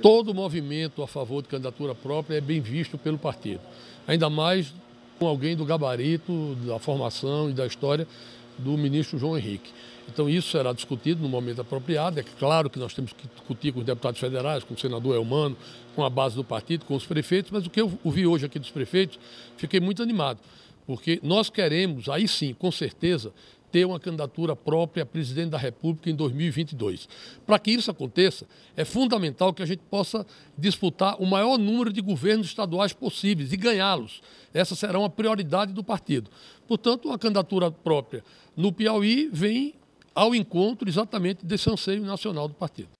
Todo movimento a favor de candidatura própria é bem visto pelo partido, ainda mais com alguém do gabarito, da formação e da história do ministro João Henrique. Então isso será discutido no momento apropriado. É claro que nós temos que discutir com os deputados federais, com o senador Elmano, com a base do partido, com os prefeitos, mas o que eu vi hoje aqui dos prefeitos, fiquei muito animado, porque nós queremos, aí sim, com certeza, ter uma candidatura própria a presidente da República em 2022. Para que isso aconteça, é fundamental que a gente possa disputar o maior número de governos estaduais possíveis e ganhá-los. Essa será uma prioridade do partido. Portanto, uma candidatura própria no Piauí vem ao encontro exatamente desse anseio nacional do partido.